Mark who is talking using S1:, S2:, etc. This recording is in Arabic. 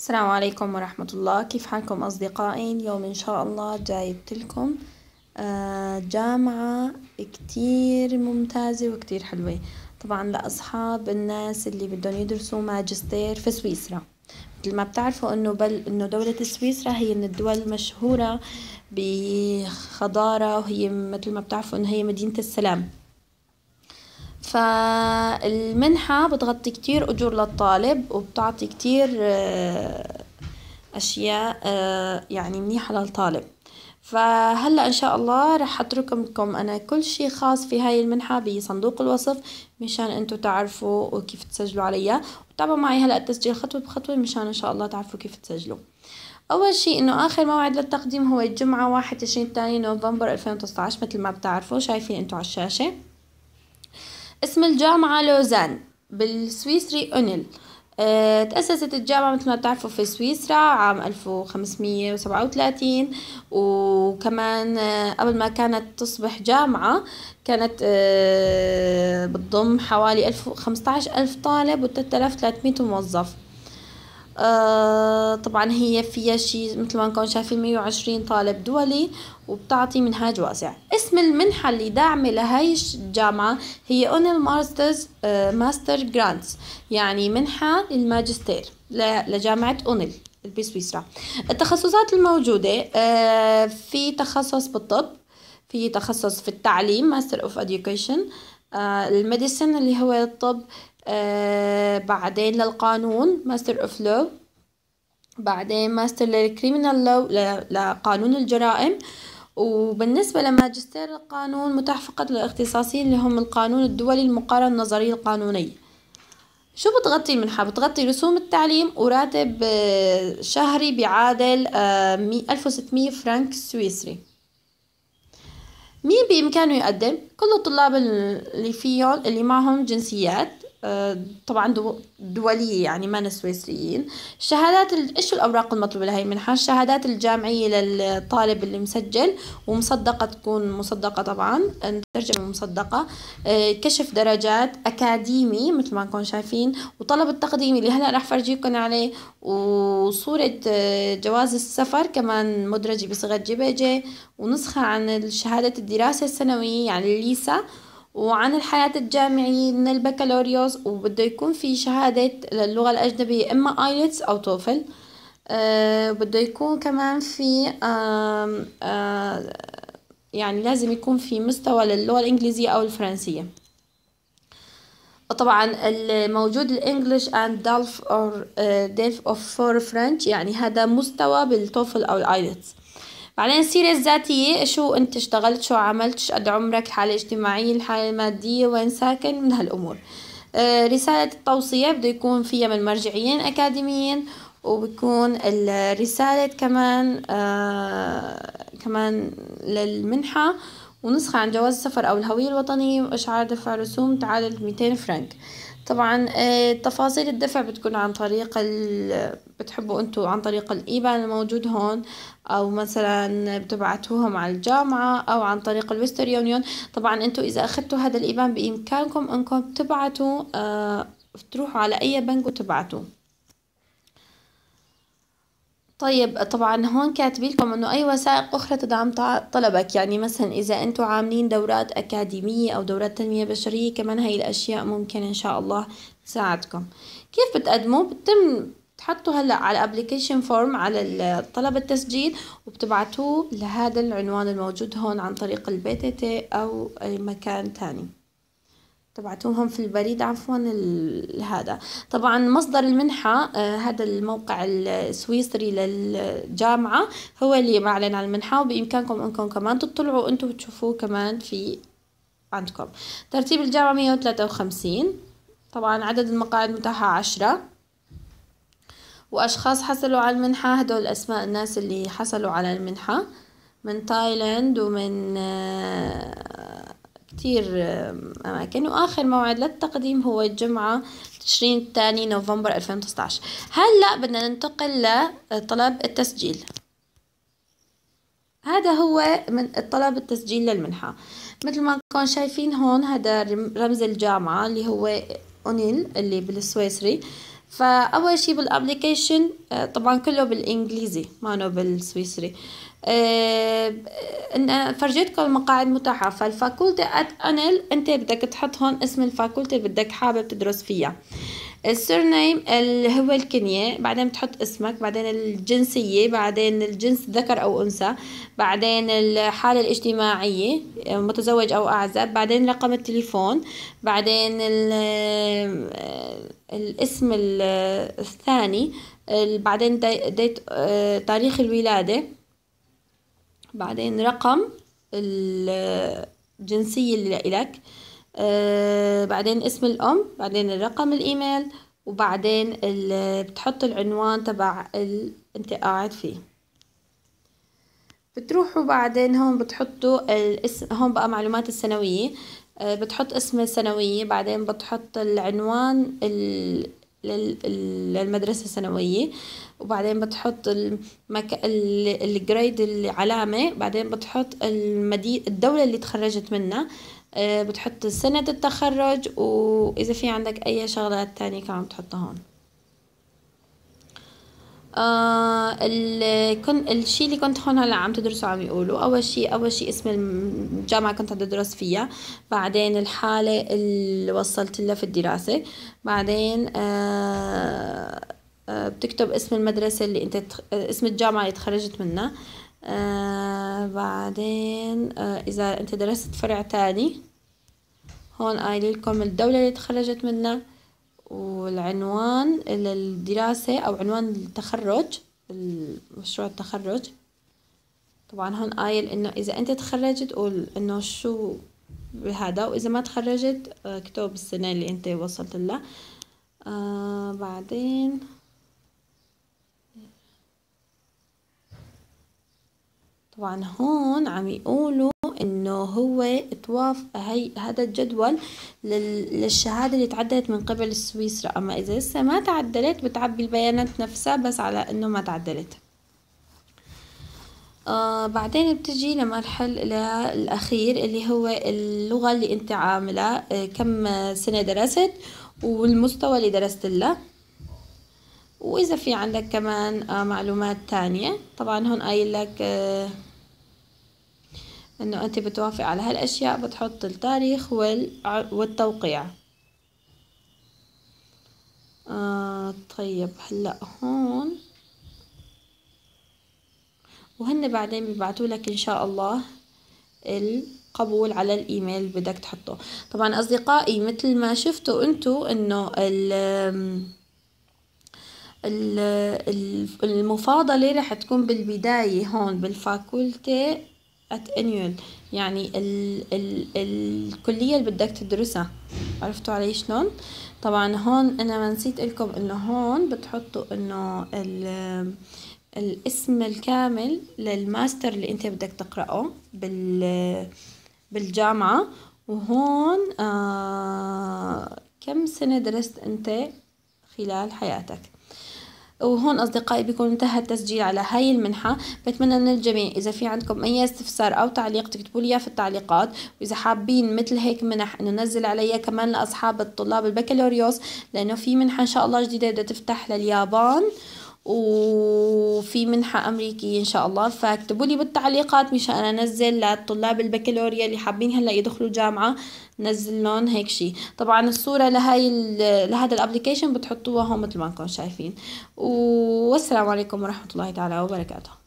S1: السلام عليكم ورحمة الله كيف حالكم أصدقائي اليوم إن شاء الله جايبت لكم آه، جامعة كتير ممتازة وكتير حلوة طبعا لأصحاب الناس اللي بدهم يدرسوا ماجستير في سويسرا مثل ما بتعرفوا انه بل انه دولة سويسرا هي من الدول المشهورة بخضارة وهي مثل ما بتعرفوا انه هي مدينة السلام فالمنحة بتغطي كتير أجور للطالب وبتعطي كتير آه، أشياء آه، يعني منيحة للطالب فهلا ان شاء الله رح أترككم انا كل شيء خاص في هاي المنحه بصندوق الوصف مشان انتم تعرفوا وكيف تسجلوا عليها وتابعوا معي هلا التسجيل خطوه بخطوه مشان ان شاء الله تعرفوا كيف تسجلوا اول شيء انه اخر موعد للتقديم هو الجمعه 21 تاني نوفمبر 2019 مثل ما بتعرفوا شايفين انتم على الشاشه اسم الجامعة لوزان بالسويسري أونيل آه، تأسست الجامعة مثل ما بتعرفوا في سويسرا عام 1537 وكمان آه، قبل ما كانت تصبح جامعة كانت آه، بتضم حوالي 15 ألف طالب و 3300 موظف آه، طبعا هي فيها شي مثل ما نكون شايفين 120 طالب دولي وبتعطي منهاج واسع اسم المنحة اللي داعمة لهي الجامعة هي اونل ماسترز ماستر جرانتس يعني منحة الماجستير لجامعة اونل بسويسرا التخصصات الموجودة آه، في تخصص بالطب في تخصص في التعليم ماستر اوف اديوكيشن الميديسن اللي هو الطب آه بعدين للقانون ماستر اوف لو بعدين ماستر للكريمنال لو لقانون الجرائم وبالنسبة لماجستير القانون متاح فقط للاختصاصين اللي هم القانون الدولي المقارنة النظرية القانونية شو بتغطي المنحة؟ بتغطي رسوم التعليم وراتب آه، شهري بيعادل آه، ألف وستمية فرنك سويسري مين بإمكانه يقدم؟ كل الطلاب اللي فيهم اللي معهم جنسيات طبعا دولية يعني ما سويسريين الشهادات إيش الأوراق المطلوبة لهي المنحة الشهادات الجامعية للطالب اللي مسجل ومصدقة تكون مصدقة طبعا ترجمة مصدقة آه، كشف درجات أكاديمي مثل ما نكون شايفين وطلب التقديمي اللي هلأ راح فرجيكم عليه وصورة آه، جواز السفر كمان مدرجة بصيغة جي بي جي ونسخة عن شهادة الدراسة السنوية يعني الليسا وعن الحياة الجامعية من البكالوريوس وبده يكون في شهادة للغة الأجنبية إما آيلتس أو توفل أه بده يكون كمان في أه أه يعني لازم يكون في مستوى للغة الإنجليزية أو الفرنسية طبعا الموجود الانجليش اند دالف اور ديلف اوف فور فرنش يعني هذا مستوى بالتوفل او الايلتس بعدين السيرة الذاتية شو انت اشتغلت شو عملت قد عمرك الحالة الاجتماعية الحالة المادية وين ساكن من هالأمور آه، رسالة التوصية بده يكون فيها من مرجعيين أكاديميين وبكون الرسالة كمان آه كمان للمنحة ونسخة عن جواز السفر أو الهوية الوطنية وإشعار دفع رسوم تعادل 200 فرنك طبعا آه، تفاصيل الدفع بتكون عن طريق ال... بتحبوا انتو عن طريق الايبان الموجود هون او مثلا بتبعتوهم على الجامعة او عن طريق الويستر يونيون طبعا انتوا اذا اخذتوا هذا الايبان بامكانكم انكم تبعتوا آه تروحوا على اي بنك وتبعتوا طيب طبعا هون لكم انه اي وثائق اخرى تدعم طلبك يعني مثلا اذا انتم عاملين دورات اكاديميه او دورات تنميه بشريه كمان هاي الاشياء ممكن ان شاء الله تساعدكم كيف بتقدموا بتم بتحطوا هلا على ابلكيشن فورم على طلب التسجيل وبتبعتوه لهذا العنوان الموجود هون عن طريق البي تي تي او اي مكان تاني تبعتوهم في البريد عفوا هذا طبعا مصدر المنحة آه هذا الموقع السويسري للجامعة هو اللي معلن عن المنحة وبإمكانكم أنكم كمان تطلعوا أنتم بتشوفوه كمان في عندكم ترتيب الجامعة مية وتلاتة وخمسين طبعا عدد المقاعد متاحة عشرة وأشخاص حصلوا على المنحة هدول أسماء الناس اللي حصلوا على المنحة من تايلاند ومن آه، كتير أماكن وآخر موعد للتقديم هو الجمعة تشرين الثاني نوفمبر 2019 هلأ بدنا ننتقل لطلب التسجيل هذا هو من الطلب التسجيل للمنحة مثل ما كون شايفين هون هذا رمز الجامعة اللي هو أونيل اللي بالسويسري فاول شي بالابليكيشن آه، طبعا كله بالانجليزي ما نو بالسويسري آه، ان فرجيتكم المقاعد متاحه فالفاكولتي ات انل انت بدك تحط هون اسم الفاكولتي بدك حابب تدرس فيها السورنيم اللي هو الكنية بعدين بتحط اسمك بعدين الجنسية بعدين الجنس ذكر أو أنثى بعدين الحالة الاجتماعية آه، متزوج أو أعزب بعدين رقم التليفون بعدين آه، الاسم الثاني بعدين آه، تاريخ الولادة بعدين رقم الجنسية اللي لك آه، بعدين اسم الأم بعدين الرقم الإيميل وبعدين بتحط العنوان تبع اللي انت قاعد فيه بتروحوا بعدين هون بتحطوا الاسم هون بقى معلومات السنوية آه، بتحط اسم السنوية بعدين بتحط العنوان ال... للمدرسة السنوية وبعدين بتحط المك... الجريد العلامة بعدين بتحط المدي... الدولة اللي تخرجت منها آه، بتحط سنة التخرج وإذا في عندك أي شغلات تانية كمان بتحطها هون آه ال الشيء اللي كنت هون هلا عم تدرسه عم يقولوا اول شيء اول شيء اسم الجامعه كنت عم تدرس فيها بعدين الحاله اللي وصلت لها في الدراسه بعدين آه آه بتكتب اسم المدرسه اللي انت آه، اسم الجامعه اللي تخرجت منها آه بعدين آه، إذا أنت درست فرع تاني هون قايل لكم الدولة اللي تخرجت منها والعنوان للدراسة أو عنوان التخرج مشروع التخرج طبعا هون قايل إنه إذا أنت تخرجت قول إنه شو بهذا وإذا ما تخرجت آه، اكتب السنة اللي أنت وصلت لها آه بعدين طبعا هون عم يقولوا انه هو توافق هي هذا الجدول للشهاده اللي تعدلت من قبل سويسرا اما اذا لسه ما تعدلت بتعبي البيانات نفسها بس على انه ما تعدلت آه بعدين بتجي لمرحلة الأخير اللي هو اللغة اللي أنت عاملة آه كم سنة درست والمستوى اللي درست له وإذا في عندك كمان آه معلومات تانية طبعا هون قايل لك آه انه انت بتوافق على هالاشياء بتحط التاريخ وال... والتوقيع آه طيب هلا هون وهن بعدين بيبعتوا لك ان شاء الله القبول على الايميل بدك تحطه طبعا اصدقائي مثل ما شفتوا انتوا انه ال المفاضلة رح تكون بالبداية هون بالفاكولتي at annual يعني ال ال الكلية اللي بدك تدرسها عرفتوا علي شلون طبعا هون انا ما نسيت لكم انه هون بتحطوا انه الاسم الكامل للماستر اللي انت بدك تقرأه بال بالجامعة وهون آه كم سنة درست انت خلال حياتك وهون أصدقائي بيكون انتهى التسجيل على هاي المنحة بتمنى من الجميع إذا في عندكم أي استفسار أو تعليق تكتبوا لي في التعليقات وإذا حابين مثل هيك منح إنه نزل عليها كمان لأصحاب الطلاب البكالوريوس لأنه في منحة إن شاء الله جديدة بدها تفتح لليابان و في منحة أمريكية إن شاء الله فاكتبوا لي بالتعليقات مشان أنزل للطلاب البكالوريا اللي حابين هلا يدخلوا جامعة نزل لهم هيك شيء طبعا الصورة لهاي لهذا الابليكيشن بتحطوها هون مثل ما انكم شايفين والسلام عليكم ورحمة الله تعالى وبركاته